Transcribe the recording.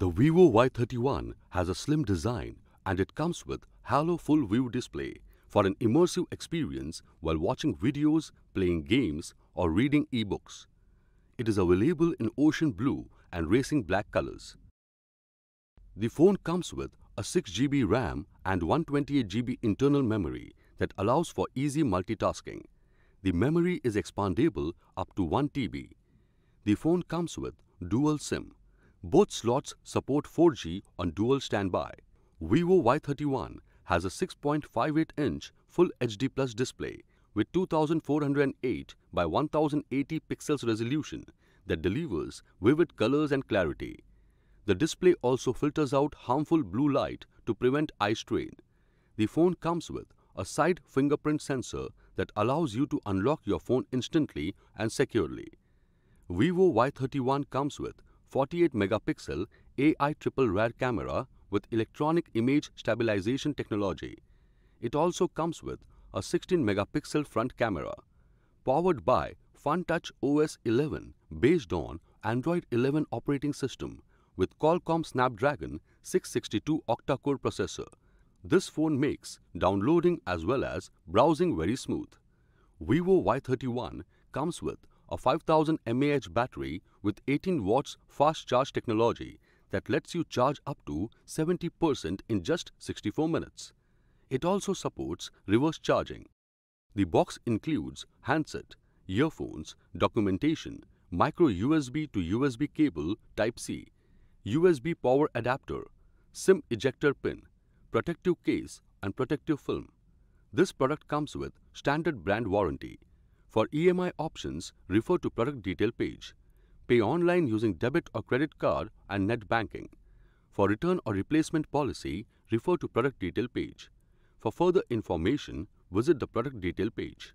The Vivo Y31 has a slim design and it comes with Halo Full View display for an immersive experience while watching videos, playing games or reading e-books. It is available in ocean blue and racing black colors. The phone comes with a 6GB RAM and 128GB internal memory that allows for easy multitasking. The memory is expandable up to 1TB. The phone comes with dual SIM both slots support 4G on dual standby. Vivo Y31 has a 6.58-inch Full HD Plus display with 2408 by 1080 pixels resolution that delivers vivid colors and clarity. The display also filters out harmful blue light to prevent eye strain. The phone comes with a side fingerprint sensor that allows you to unlock your phone instantly and securely. Vivo Y31 comes with 48 megapixel AI triple rear camera with electronic image stabilization technology. It also comes with a 16 megapixel front camera. Powered by FunTouch OS 11 based on Android 11 operating system with Qualcomm Snapdragon 662 octa-core processor. This phone makes downloading as well as browsing very smooth. Vivo Y31 comes with a 5000 mAh battery with 18 watts fast charge technology that lets you charge up to 70% in just 64 minutes. It also supports reverse charging. The box includes handset, earphones, documentation, micro USB to USB cable Type-C, USB power adapter, SIM ejector pin, protective case and protective film. This product comes with standard brand warranty. For EMI options, refer to product detail page. Pay online using debit or credit card and net banking. For return or replacement policy, refer to product detail page. For further information, visit the product detail page.